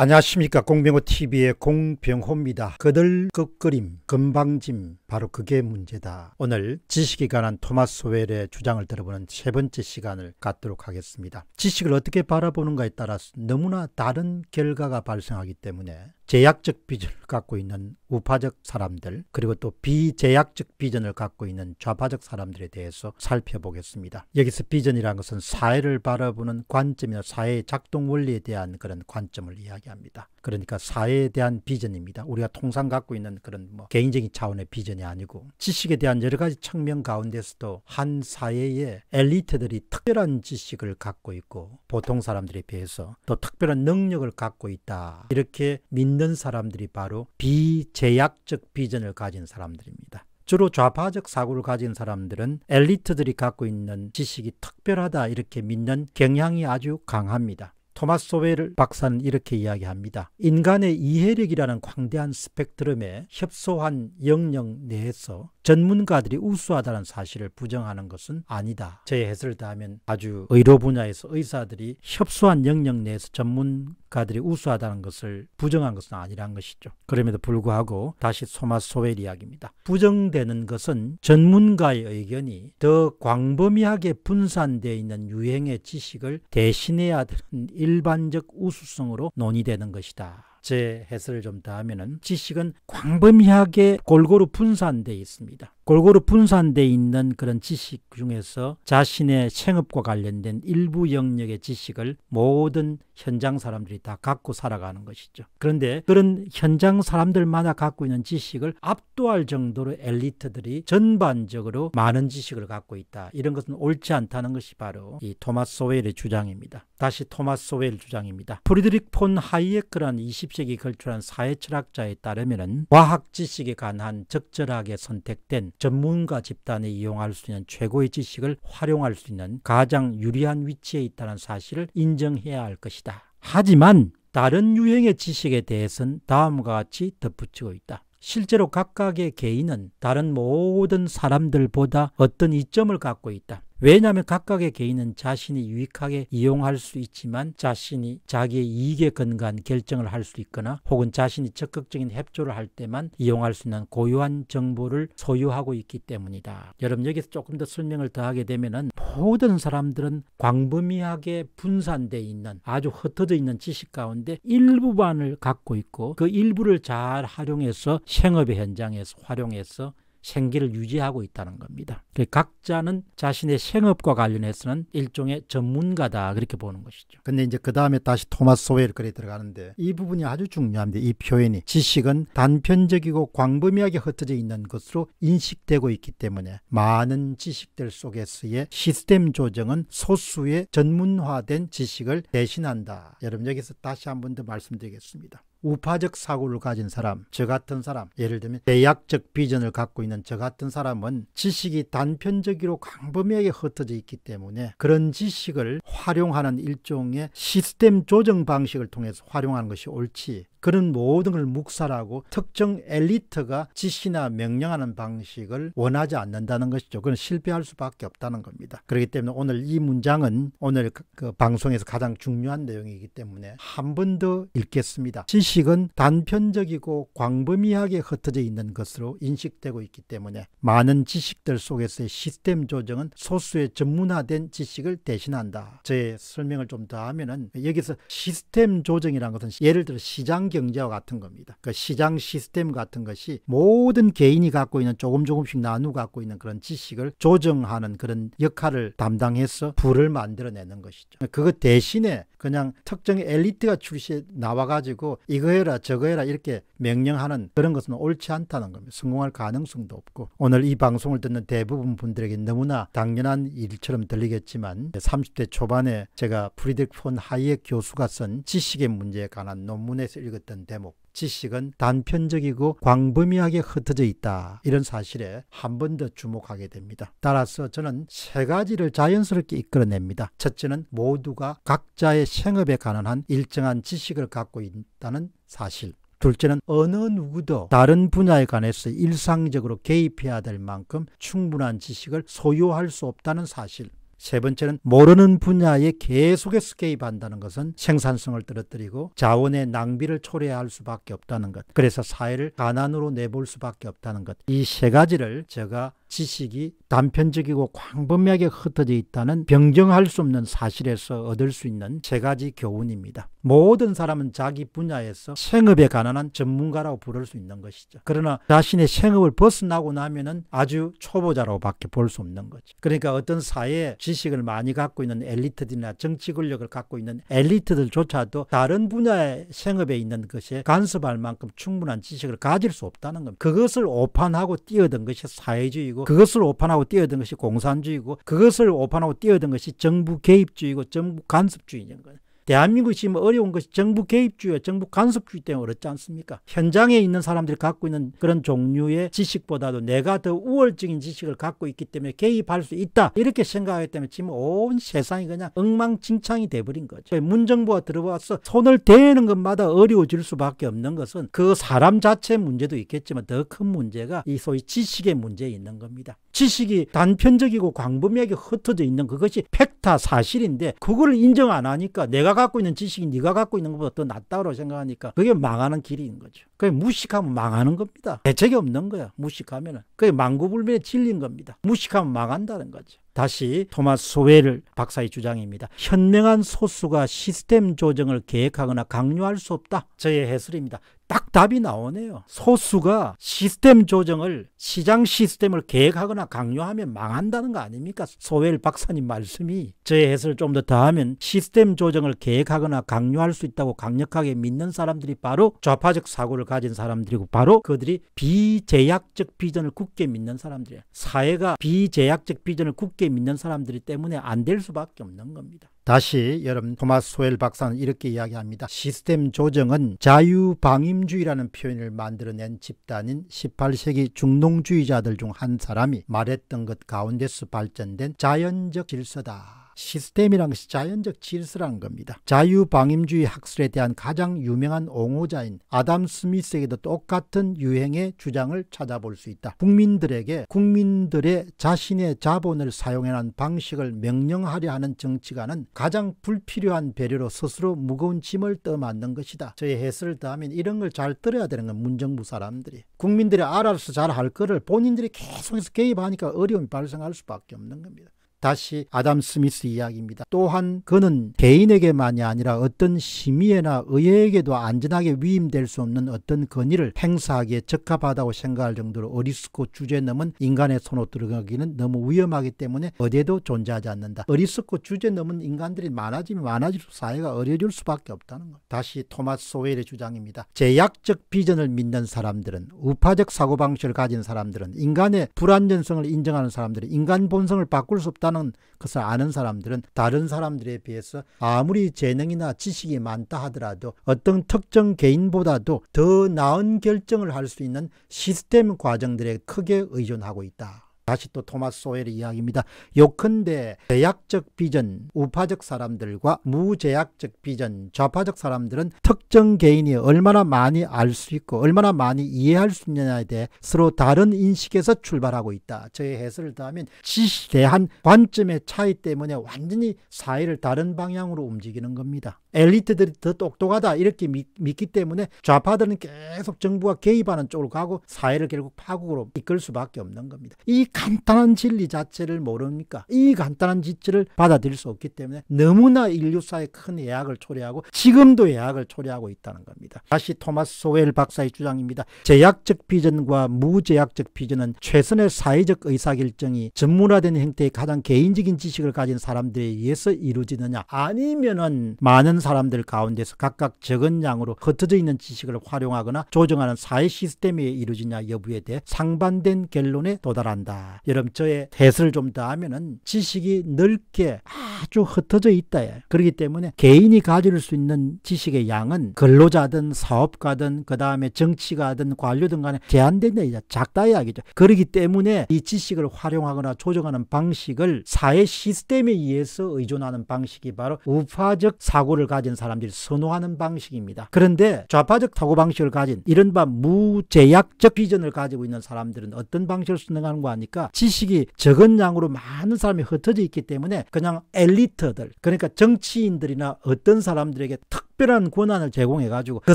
안녕하십니까 공병호TV의 공병호입니다. 그들급거림금방짐 바로 그게 문제다. 오늘 지식에 관한 토마스 웰의 주장을 들어보는 세 번째 시간을 갖도록 하겠습니다. 지식을 어떻게 바라보는가에 따라서 너무나 다른 결과가 발생하기 때문에 제약적 비전을 갖고 있는 우파적 사람들 그리고 또 비제약적 비전을 갖고 있는 좌파적 사람들에 대해서 살펴보겠습니다. 여기서 비전이라는 것은 사회를 바라보는 관점이나 사회의 작동 원리에 대한 그런 관점을 이야기합니다. 이야기합니다. 그러니까 사회에 대한 비전입니다. 우리가 통상 갖고 있는 그런 뭐 개인적인 차원의 비전이 아니고 지식에 대한 여러 가지 측면 가운데서도 한 사회의 엘리트들이 특별한 지식을 갖고 있고 보통 사람들에 비해서 또 특별한 능력을 갖고 있다. 이렇게 믿는 사람들이 바로 비제약적 비전을 가진 사람들입니다. 주로 좌파적 사고를 가진 사람들은 엘리트들이 갖고 있는 지식이 특별하다 이렇게 믿는 경향이 아주 강합니다. 토마스 소웰 박사는 이렇게 이야기합니다. 인간의 이해력이라는 광대한 스펙트럼에 협소한 영역 내에서 전문가들이 우수하다는 사실을 부정하는 것은 아니다. 제 해설을 다하면 아주 의료 분야에서 의사들이 협소한 영역 내에서 전문 가들이 우수하다는 것을 부정한 것은 아니란 것이죠. 그럼에도 불구하고 다시 소마 소웰 이야기입니다. 부정되는 것은 전문가의 의견이 더 광범위하게 분산되어 있는 유행의 지식을 대신해야 되는 일반적 우수성으로 논의되는 것이다. 제 해설을 좀 더하면은 지식은 광범위하게 골고루 분산되어 있습니다. 골고루 분산되어 있는 그런 지식 중에서 자신의 생업과 관련된 일부 영역의 지식을 모든 현장 사람들이 다 갖고 살아가는 것이죠. 그런데 그런 현장 사람들마다 갖고 있는 지식을 압도할 정도로 엘리트들이 전반적으로 많은 지식을 갖고 있다. 이런 것은 옳지 않다는 것이 바로 이 토마스 소웰의 주장입니다. 다시 토마스 소웰 주장입니다. 프리드릭 폰 하이에크란 20세기 걸출한 사회철학자에 따르면 과학 지식에 관한 적절하게 선택된 전문가 집단이 이용할 수 있는 최고의 지식을 활용할 수 있는 가장 유리한 위치에 있다는 사실을 인정해야 할 것이다. 하지만 다른 유형의 지식에 대해서는 다음과 같이 덧붙이고 있다. 실제로 각각의 개인은 다른 모든 사람들보다 어떤 이점을 갖고 있다. 왜냐하면 각각의 개인은 자신이 유익하게 이용할 수 있지만 자신이 자기의 이익에 근거한 결정을 할 수 있거나 혹은 자신이 적극적인 협조를 할 때만 이용할 수 있는 고유한 정보를 소유하고 있기 때문이다. 여러분 여기서 조금 더 설명을 더하게 되면은 모든 사람들은 광범위하게 분산되어 있는 아주 흩어져 있는 지식 가운데 일부만을 갖고 있고 그 일부를 잘 활용해서 생업의 현장에서 활용해서 생계를 유지하고 있다는 겁니다. 그 각자는 자신의 생업과 관련해서는 일종의 전문가다 그렇게 보는 것이죠. 근데 이제 그 다음에 다시 토마스 소웰 글에 들어가는데 이 부분이 아주 중요합니다. 이 표현이 지식은 단편적이고 광범위하게 흩어져 있는 것으로 인식되고 있기 때문에 많은 지식들 속에서의 시스템 조정은 소수의 전문화된 지식을 대신한다. 여러분 여기서 다시 한 번 더 말씀드리겠습니다. 우파적 사고를 가진 사람, 저 같은 사람, 예를 들면 대약적 비전을 갖고 있는 저 같은 사람은 지식이 단편적으로 광범위하게 흩어져 있기 때문에 그런 지식을 활용하는 일종의 시스템 조정 방식을 통해서 활용하는 것이 옳지 그런 모든 걸 묵살하고 특정 엘리트가 지시나 명령하는 방식을 원하지 않는다는 것이죠. 그건 실패할 수밖에 없다는 겁니다. 그렇기 때문에 오늘 이 문장은 오늘 그, 그 방송에서 가장 중요한 내용이기 때문에 한 번 더 읽겠습니다. 지식은 단편적이고 광범위하게 흩어져 있는 것으로 인식되고 있기 때문에 많은 지식들 속에서의 시스템 조정은 소수의 전문화된 지식을 대신한다. 제 설명을 좀 더 하면은 여기서 시스템 조정이라는 것은 예를 들어 시장 시장 경제와 같은 겁니다. 그 시장 시스템 같은 것이 모든 개인이 갖고 있는 조금 조금씩 나누 갖고 있는 그런 지식을 조정하는 그런 역할을 담당해서 부를 만들어내는 것이죠. 그러니까 그것 대신에 그냥 특정 엘리트가 출시에 나와가지고 이거 해라 저거 해라 이렇게 명령하는 그런 것은 옳지 않다는 겁니다. 성공할 가능성도 없고 오늘 이 방송을 듣는 대부분 분들에게 너무나 당연한 일처럼 들리겠지만 30대 초반에 제가 프리드폰 하이의 교수가 쓴 지식의 문제에 관한 논문에서 읽었던 대목 지식은 단편적이고 광범위하게 흩어져 있다. 이런 사실에 한 번 더 주목하게 됩니다. 따라서 저는 세 가지를 자연스럽게 이끌어냅니다. 첫째는 모두가 각자의 생업에 관한 일정한 지식을 갖고 있다는 사실. 둘째는 어느 누구도 다른 분야에 관해서 일상적으로 개입해야 될 만큼 충분한 지식을 소유할 수 없다는 사실. 세 번째는 모르는 분야에 계속해서 개입한다는 것은 생산성을 떨어뜨리고 자원의 낭비를 초래할 수밖에 없다는 것. 그래서 사회를 가난으로 내볼 수밖에 없다는 것. 이 세 가지를 제가 지식이 단편적이고 광범위하게 흩어져 있다는 병정할수 없는 사실에서 얻을 수 있는 세 가지 교훈입니다. 모든 사람은 자기 분야에서 생업에 관한 전문가라고 부를 수 있는 것이죠. 그러나 자신의 생업을 벗어나고 나면은 아주 초보자로밖에 볼 수 없는 거죠. 그러니까 어떤 사회에 지식을 많이 갖고 있는 엘리트들이나 정치 권력을 갖고 있는 엘리트들조차도 다른 분야의 생업에 있는 것에 간섭할 만큼 충분한 지식을 가질 수 없다는 겁니다. 그것을 오판하고 뛰어든 것이 사회주의고 민주주의고 그것을 오판하고 뛰어든 것이 공산주의고 그것을 오판하고 뛰어든 것이 정부 개입주의고 정부 간섭주의인 거예요. 대한민국이 지금 어려운 것이 정부 개입주의, 와 정부 간섭주의 때문에 어렵지 않습니까? 현장에 있는 사람들이 갖고 있는 그런 종류의 지식보다도 내가 더 우월적인 지식을 갖고 있기 때문에 개입할 수 있다. 이렇게 생각하기 때문에 지금 온 세상이 그냥 엉망진창이 돼버린 거죠. 문정부가 들어와서 손을 대는 것마다 어려워질 수밖에 없는 것은 그 사람 자체 문제도 있겠지만 더 큰 문제가 이 소위 지식의 문제에 있는 겁니다. 지식이 단편적이고 광범위하게 흩어져 있는 그것이 팩타 사실인데 그걸 인정 안 하니까 내가 갖고 있는 지식이 네가 갖고 있는 것보다 더 낫다고 생각하니까 그게 망하는 길인 거죠. 그게 무식하면 망하는 겁니다. 대책이 없는 거야. 무식하면은. 그게 망고불변에 질린 겁니다. 무식하면 망한다는 거죠. 다시 토마스 소웰 박사의 주장입니다. 현명한 소수가 시스템 조정을 계획하거나 강요할 수 없다. 저의 해설입니다. 딱 답이 나오네요. 소수가 시스템 조정을 시장 시스템을 계획하거나 강요하면 망한다는 거 아닙니까? 소웰 박사님 말씀이 저의 해설을 좀 더 더하면 시스템 조정을 계획하거나 강요할 수 있다고 강력하게 믿는 사람들이 바로 좌파적 사고를 가진 사람들이고 바로 그들이 비제약적 비전을 굳게 믿는 사람들이에요. 사회가 비제약적 비전을 굳게 철저 믿는 사람들이 때문에 안 될 수밖에 없는 겁니다. 다시 여러분 토마스 소엘 박사는 이렇게 이야기합니다. 시스템 조정은 자유방임주의라는 표현을 만들어낸 집단인 18세기 중농주의자들 중 한 사람이 말했던 것 가운데서 발전된 자연적 질서다. 시스템이란 것이 자연적 질서라는 겁니다. 자유방임주의 학술에 대한 가장 유명한 옹호자인 아담 스미스에게도 똑같은 유행의 주장을 찾아볼 수 있다. 국민들에게 국민들의 자신의 자본을 사용해난 방식을 명령하려 하는 정치가는 가장 불필요한 배려로 스스로 무거운 짐을 떠맡는 것이다. 저의 해설을 더하면 이런 걸 잘 들어야 되는 건 문정부 사람들이. 국민들이 알아서 잘 할 거를 본인들이 계속해서 개입하니까 어려움이 발생할 수밖에 없는 겁니다. 다시 아담 스미스 이야기입니다. 또한 그는 개인에게만이 아니라 어떤 심의에나 의회에게도 안전하게 위임될 수 없는 어떤 권위를 행사하기에 적합하다고 생각할 정도로 어리스고 주제 넘은 인간의 손으로 들어가기는 너무 위험하기 때문에 어디에도 존재하지 않는다. 어리스고 주제 넘은 인간들이 많아지면 많아질수록 사회가 어려질 수밖에 없다는 것. 다시 토마스 소웰의 주장입니다. 제약적 비전을 믿는 사람들은 우파적 사고방식을 가진 사람들은 인간의 불완전성을 인정하는 사람들은 인간 본성을 바꿀 수 없다. 없다는 것을 아는 사람들은 다른 사람들에 비해서 아무리 재능이나 지식이 많다 하더라도 어떤 특정 개인보다도 더 나은 결정을 할 수 있는 시스템 과정들에 크게 의존하고 있다. 다시 또 토마스 소엘의 이야기입니다. 요컨대 제약적 비전, 우파적 사람들과 무제약적 비전, 좌파적 사람들은 특정 개인이 얼마나 많이 알 수 있고 얼마나 많이 이해할 수 있느냐에 대해 서로 다른 인식에서 출발하고 있다. 저의 해설을 더하면 지식에 대한 관점의 차이 때문에 완전히 사회를 다른 방향으로 움직이는 겁니다. 엘리트들이 더 똑똑하다 이렇게 믿, 기 때문에 좌파들은 계속 정부가 개입하는 쪽으로 가고 사회를 결국 파국으로 이끌 수밖에 없는 겁니다. 이 간단한 진리 자체를 모릅니까? 이 간단한 진리를 받아들일 수 없기 때문에 너무나 인류사에 큰 예약을 초래하고 지금도 예약을 초래하고 있다는 겁니다. 다시 토마스 소웰 박사의 주장입니다. 제약적 비전과 무제약적 비전은 최선의 사회적 의사결정이 전문화된 형태의 가장 개인적인 지식을 가진 사람들에 의해서 이루어지느냐 아니면은 많은 사람들 가운데서 각각 적은 양으로 흩어져 있는 지식을 활용하거나 조정하는 사회 시스템에 이루어지냐 여부에 대해 상반된 결론에 도달한다. 여러분 저의 해설을 좀 더 하면은 지식이 넓게 아주 흩어져 있다. 그렇기 때문에 개인이 가질 수 있는 지식의 양은 근로자든 사업가든 그 다음에 정치가든 관료든 간에 제한된다. 이제 작다 이야기죠. 그렇기 때문에 이 지식을 활용하거나 조정하는 방식을 사회 시스템에 의해서 의존하는 방식이 바로 우파적 사고를 가진 사람들이 선호하는 방식입니다. 그런데 좌파적 사고방식을 가진 이른바 무제약적 비전을 가지고 있는 사람들은 어떤 방식을 수능 하는 거 아니까 보니까 그러니까 지식이 적은 양으로 많은 사람이 흩어져 있기 때문에 그냥 엘리트들 그러니까 정치인들이나 어떤 사람들에게 특별한 권한을 제공해 가지고 그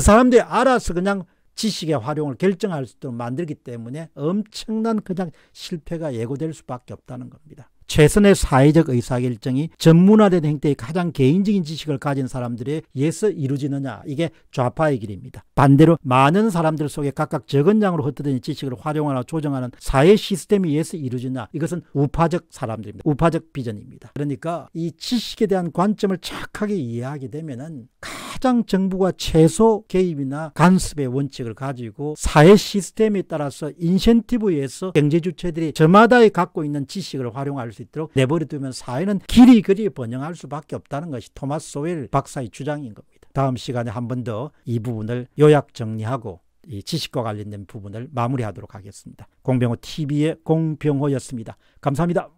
사람들이 알아서 그냥 지식의 활용을 결정할 수 있도록 만들기 때문에 엄청난 그냥 실패가 예고될 수밖에 없다는 겁니다. 최선의 사회적 의사결정이 전문화된 행태의 가장 개인적인 지식을 가진 사람들의예서 이루어지느냐 이게 좌파의 길입니다. 반대로 많은 사람들 속에 각각 적은 양으로 흩어진 지식을 활용하나 조정하는 사회 시스템에 의해서 이루어지냐 이것은 우파적 사람들입니다. 우파적 비전입니다. 그러니까 이 지식에 대한 관점을 착하게 이해하게 되면은 가장 정부가 최소 개입이나 간섭의 원칙을 가지고 사회 시스템에 따라서 인센티브에 서 경제 주체들이 저마다의 갖고 있는 지식을 활용할 수 있도록 내버려 두면 사회는 길이 그리 번영할 수밖에 없다는 것이 토마스 소웰 박사의 주장인 겁니다. 다음 시간에 한 번 더 이 부분을 요약 정리하고 이 지식과 관련된 부분을 마무리하도록 하겠습니다. 공병호 TV의 공병호였습니다. 감사합니다.